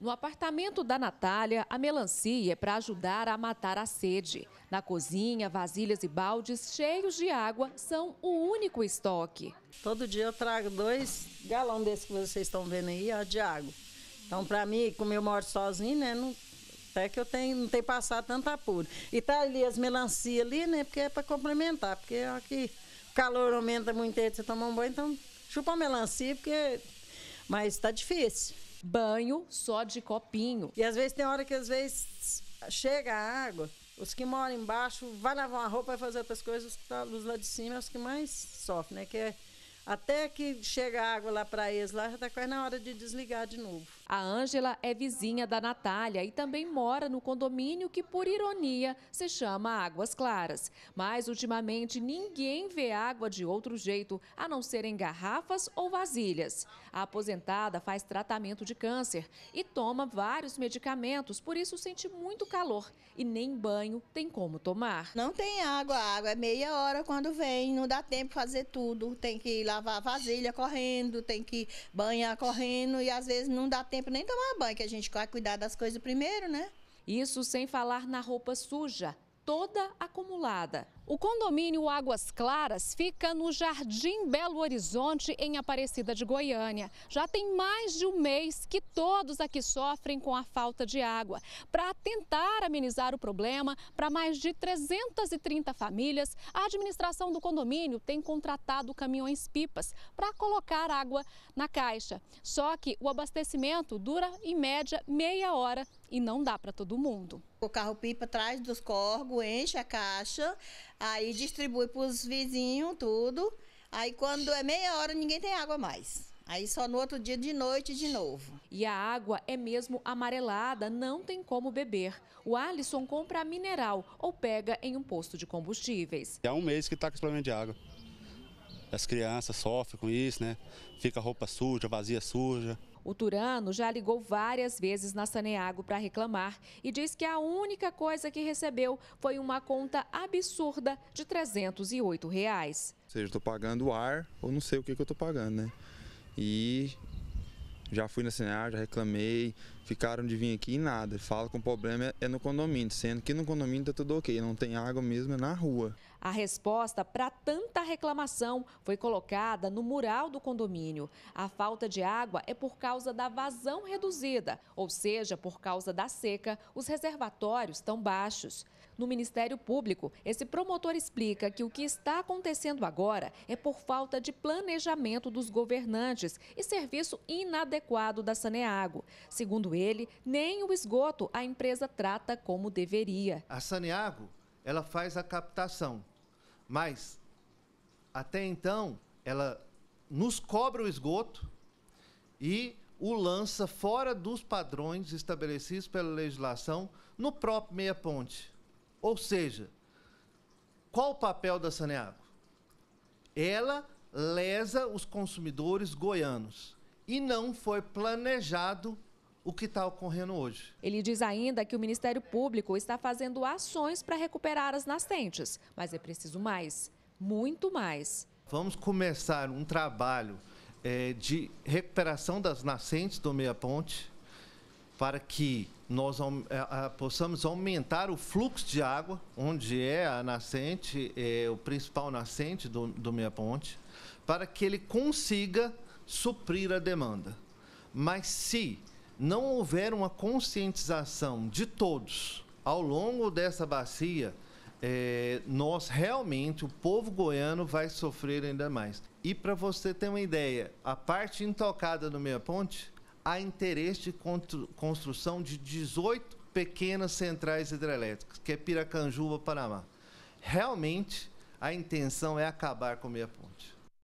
No apartamento da Natália, a melancia é para ajudar a matar a sede. Na cozinha, vasilhas e baldes cheios de água são o único estoque. Todo dia eu trago dois galões desse que vocês estão vendo aí, ó, de água. Então, para mim, como eu moro sozinho, né, não, até que eu tenho, não tenho passado tanto apuro. E tá ali as melancias ali, né, porque é para complementar, porque aqui o calor aumenta muito, e você toma um banho, então chupa a melancia, porque... Mas está difícil banho só de copinho. E às vezes tem hora que às vezes chega a água, os que moram embaixo vai lavar uma roupa, e fazer outras coisas, tá, os, que tá, lá de cima é os que mais sofrem, né? Que é, até que chega a água lá para eles, lá já tá quase na hora de desligar de novo. A Ângela é vizinha da Natália e também mora no condomínio que, por ironia, se chama Águas Claras. Mas, ultimamente, ninguém vê água de outro jeito, a não ser em garrafas ou vasilhas. A aposentada faz tratamento de câncer e toma vários medicamentos, por isso sente muito calor e nem banho tem como tomar. Não tem água, a água é meia hora quando vem, não dá tempo fazer tudo. Tem que lavar a vasilha correndo, tem que banhar correndo e às vezes não dá tempo tempo nem tomar banho, que a gente vai cuidar das coisas primeiro, né? Isso sem falar na roupa suja, toda acumulada. O condomínio Águas Claras fica no Jardim Belo Horizonte, em Aparecida de Goiânia. Já tem mais de um mês que todos aqui sofrem com a falta de água. Para tentar amenizar o problema, para mais de 330 famílias, a administração do condomínio tem contratado caminhões-pipas para colocar água na caixa. Só que o abastecimento dura, em média, meia hora e não dá para todo mundo. O carro-pipa traz dos corgos, enche a caixa, Aí distribui para os vizinhos, tudo. Aí quando é meia hora, ninguém tem água mais. Aí só no outro dia de noite de novo. E a água é mesmo amarelada, não tem como beber. O Alisson compra mineral ou pega em um posto de combustíveis. É um mês que está com esse problema de água as crianças sofrem com isso, né? Fica roupa suja, vazia suja. O Turano já ligou várias vezes na Saneago para reclamar e diz que a única coisa que recebeu foi uma conta absurda de 308 reais. Ou seja, estou pagando o ar ou não sei o que, que eu estou pagando, né? E já fui na Saneago, já reclamei, ficaram de vir aqui e nada. Fala que o problema é no condomínio, sendo que no condomínio está tudo ok, não tem água mesmo, é na rua. A resposta para tanta reclamação foi colocada no mural do condomínio. A falta de água é por causa da vazão reduzida, ou seja, por causa da seca, os reservatórios estão baixos. No Ministério Público, esse promotor explica que o que está acontecendo agora é por falta de planejamento dos governantes e serviço inadequado da Saneago. Segundo ele, nem o esgoto a empresa trata como deveria. A Saneago, ela faz a captação mas, até então, ela nos cobra o esgoto e o lança fora dos padrões estabelecidos pela legislação no próprio meia-ponte. Ou seja, qual o papel da Saneago? Ela lesa os consumidores goianos e não foi planejado o que está ocorrendo hoje. Ele diz ainda que o Ministério Público está fazendo ações para recuperar as nascentes, mas é preciso mais, muito mais. Vamos começar um trabalho é, de recuperação das nascentes do Meia Ponte para que nós é, possamos aumentar o fluxo de água, onde é a nascente, é, o principal nascente do, do Meia Ponte, para que ele consiga suprir a demanda. Mas se não houver uma conscientização de todos ao longo dessa bacia, é, nós realmente, o povo goiano vai sofrer ainda mais. E para você ter uma ideia, a parte intocada do Meia Ponte, há interesse de construção de 18 pequenas centrais hidrelétricas, que é Piracanjuba, Panamá. Realmente, a intenção é acabar com o Meia Ponte.